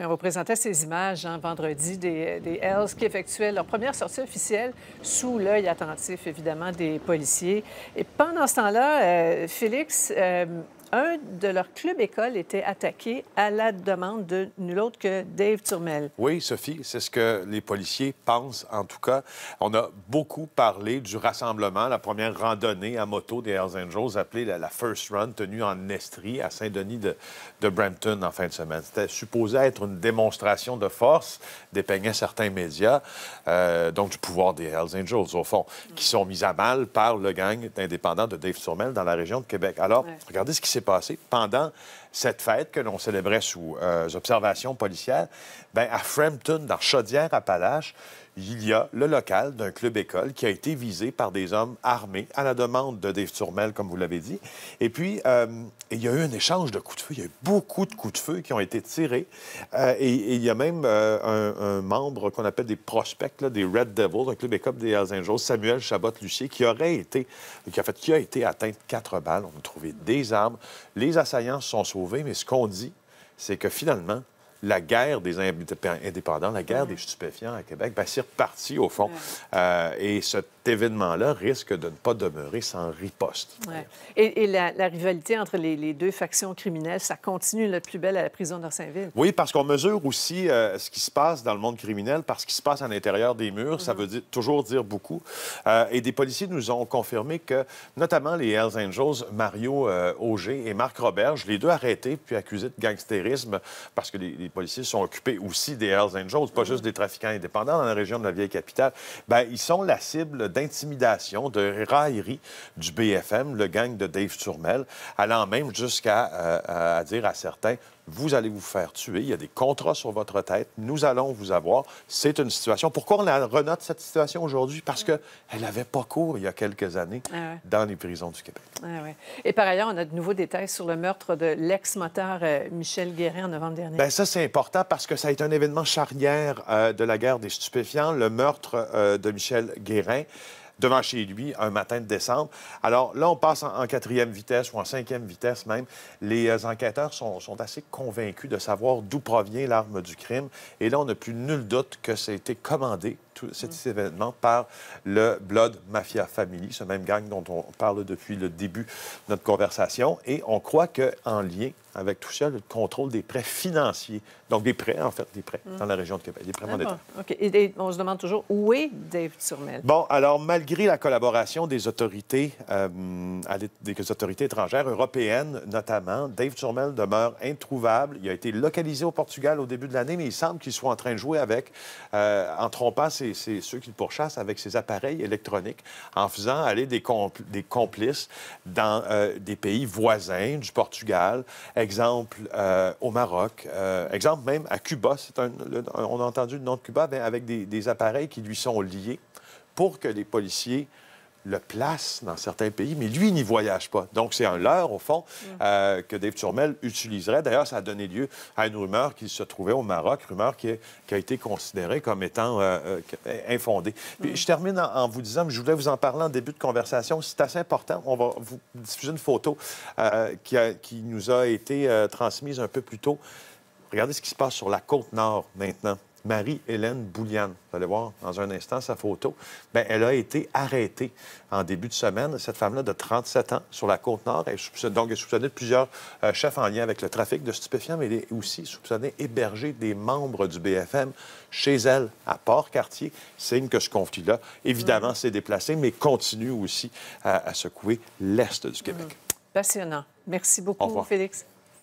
on représentait ces images un hein, vendredi des, des, Hells qui effectuaient leur première sortie officielle sous l'œil attentif, évidemment, des policiers. Et pendant ce temps-là, euh, Félix, euh, un de leurs clubs école était attaqué à la demande de nul autre que Dave Turmel. Oui, Sophie, c'est ce que les policiers pensent, en tout cas. On a beaucoup parlé du rassemblement, la première randonnée à moto des Hells Angels, appelée la, First Run, tenue en Estrie, à Saint-Denis de, de Brampton en fin de semaine. C'était supposé être une démonstration de force, dépeignait certains médias, euh, donc du pouvoir des Hells Angels, au fond, qui sont mis à mal par le gang indépendant de Dave Turmel dans la région de Québec. Alors, regardez ce qui s'est passé pendant cette fête que l'on célébrait sous euh, observation policière, ben, à Frampton, dans Chaudière-Appalaches, il y a le local d'un club-école qui a été visé par des hommes armés à la demande de Dave Turmel, comme vous l'avez dit. Et puis, euh, il y a eu un échange de coups de feu. Il y a eu beaucoup de coups de feu qui ont été tirés. Euh, et, il y a même euh, un, membre qu'on appelle des prospects, des Red Devils, un club-école des Hells Angels, Samuel Chabot-Lucier, qui aurait été, qui a, fait, qui a été atteint de quatre balles. On a trouvé des armes. Les assaillants se sont sauvés, mais ce qu'on dit, c'est que finalement, la guerre des indépendants, la guerre des stupéfiants à Québec, ben, c'est reparti au fond. Euh, et cette événement-là risque de ne pas demeurer sans riposte. Et, la, rivalité entre les, deux factions criminelles, ça continue le plus belle à la prison d'Orsainville. Oui, parce qu'on mesure aussi euh, ce qui se passe dans le monde criminel, parce ce se passe à l'intérieur des murs. Ça mhm. veut dire, toujours dire beaucoup. Euh, et des policiers nous ont confirmé que, notamment les Hells Angels, Mario Auger euh, et Marc Roberge, les deux arrêtés puis accusés de gangstérisme, parce que les, policiers sont occupés aussi des Hells Angels, pas mhm. juste des trafiquants indépendants dans la région de la vieille capitale, ben, ils sont la cible d'intimidation, de raillerie du BFM, le gang de Dave Turmel, allant même jusqu'à euh, à dire à certains vous allez vous faire tuer, il y a des contrats sur votre tête, nous allons vous avoir. C'est une situation. Pourquoi on la renote cette situation aujourd'hui? Parce mm. qu'elle n'avait pas cours il y a quelques années ah dans les prisons du Québec. Ah Et par ailleurs, on a de nouveaux détails sur le meurtre de l'ex-moteur euh, Michel Guérin en novembre dernier. Bien, ça, c'est important parce que ça a été un événement charnière euh, de la guerre des stupéfiants, le meurtre euh, de Michel Guérin devant chez lui un matin de décembre. Alors là, on passe en, quatrième vitesse ou en cinquième vitesse même. Les euh, enquêteurs sont, sont, assez convaincus de savoir d'où provient l'arme du crime. Et là, on n'a plus nul doute que ça a été commandé cet événement par le Blood Mafia Family, ce même gang dont on parle depuis le début de notre conversation. Et on croit qu'en lien avec tout ça, le contrôle des prêts financiers, donc des prêts, en fait, des prêts mm. dans la région de Québec, des prêts ah, monétaires. OK. Et, on se demande toujours où est Dave Turmel? Bon, alors, malgré la collaboration des autorités, euh, des autorités étrangères, européennes notamment, Dave Turmel demeure introuvable. Il a été localisé au Portugal au début de l'année, mais il semble qu'il soit en train de jouer avec, euh, en trompant ses c'est ceux qui le pourchassent avec ses appareils électroniques en faisant aller des, complices dans euh, des pays voisins du Portugal, exemple euh, au Maroc, euh, exemple même à Cuba. on a entendu le nom de Cuba, avec des appareils qui lui sont liés pour que les policiers le place dans certains pays, mais lui, il n'y voyage pas. Donc, c'est un leurre, au fond, mm. euh, que Dave Turmel utiliserait. D'ailleurs, ça a donné lieu à une rumeur qu'il se trouvait au Maroc, rumeur qui, a été considérée comme étant euh, euh, infondée. Mm. je termine en, vous disant, je voulais vous en parler en début de conversation, c'est assez important, on va vous diffuser une photo qui, nous a été transmise un peu plus tôt. Regardez ce qui se passe sur la côte nord maintenant. Marie-Hélène Bouliane. Vous allez voir dans un instant sa photo. Ben, elle a été arrêtée en début de semaine. Cette femme-là de 37 ans sur la Côte-Nord, elle est soupçonnée de plusieurs euh, chefs en lien avec le trafic de stupéfiants, mais elle est aussi soupçonnée héberger des membres du BFM chez elle à Port-Cartier. Signe que ce conflit-là, évidemment, mm. s'est déplacé, mais continue aussi à, secouer l'Est du Québec. Mm. Passionnant. Merci beaucoup, Félix.